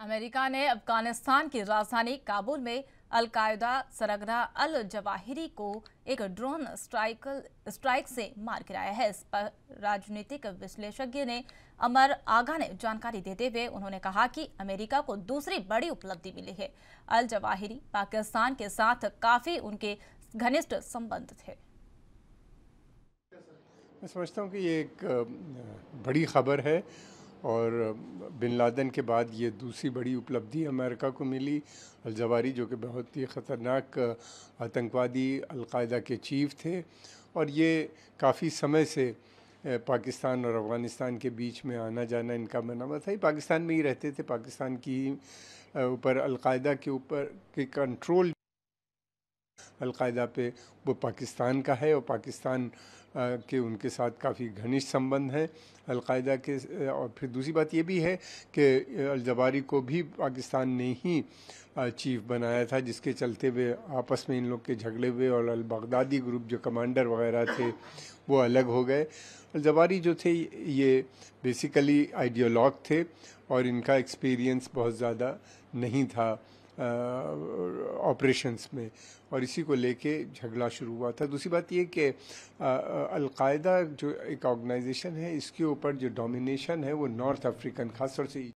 America ने अफगानिस्तान की राजधानी काबुल में अलकायदा सरगना अल जवाहिरी को एक ड्रोन स्ट्राइक स्ट्राइक से मार गिराया है इस पर राजनीतिक विश्लेषज्ञ ने अमर आगा ने जानकारी देते हुए उन्होंने कहा कि अमेरिका को दूसरी बड़ी उपलब्धि मिली है अल जवाहिरी पाकिस्तान के साथ काफ़ी उनके घनिष्ठ संबंध थे मैं समझता हूँ कि ये एक बड़ी खबर है और बिन लादन के बाद ये दूसरी बड़ी उपलब्धि अमेरिका को मिली अलजवारी जो कि बहुत ही ख़तरनाक आतंकवादी अलकायदा के चीफ थे और ये काफ़ी समय से पाकिस्तान और अफ़गानिस्तान के बीच में आना जाना इनका बना हुआ था ये पाकिस्तान में ही रहते थे पाकिस्तान की ऊपर अलकायदा के ऊपर के कंट्रोल अलकायदा पे वो पाकिस्तान का है और पाकिस्तान के उनके साथ काफ़ी घनिष्ठ संबंध हैं अलकायदा के और फिर दूसरी बात ये भी है कि अलजबारी को भी पाकिस्तान ने ही चीफ बनाया था जिसके चलते हुए आपस में इन लोग के झगड़े हुए और अल बगदादी ग्रुप जो कमांडर वगैरह थे वो अलग हो गए अलजबारी जो थे ये बेसिकली आइडियोलॉग थे और इनका एक्सपीरियंस बहुत ज़्यादा नहीं था ऑपरेशंस में और इसी को लेके झगड़ा शुरू हुआ था दूसरी बात ये कि अलकायदा जो एक ऑर्गेनाइजेशन है इसके ऊपर जो डोमिनेशन है वो नॉर्थ अफ्रीकन खासतौर से